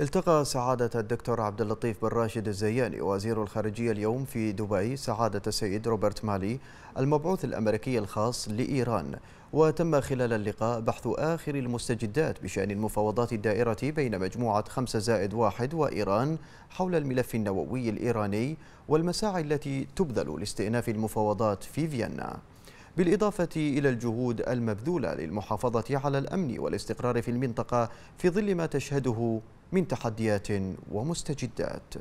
التقى سعادة الدكتور عبد اللطيف بن راشد الزياني وزير الخارجية اليوم في دبي سعادة السيد روبرت مالي المبعوث الأمريكي الخاص لإيران وتم خلال اللقاء بحث آخر المستجدات بشأن المفاوضات الدائرة بين مجموعة 5 زائد واحد وإيران حول الملف النووي الإيراني والمساعي التي تبذل لاستئناف المفاوضات في فيينا بالإضافة إلى الجهود المبذولة للمحافظة على الأمن والاستقرار في المنطقة في ظل ما تشهده من تحديات ومستجدات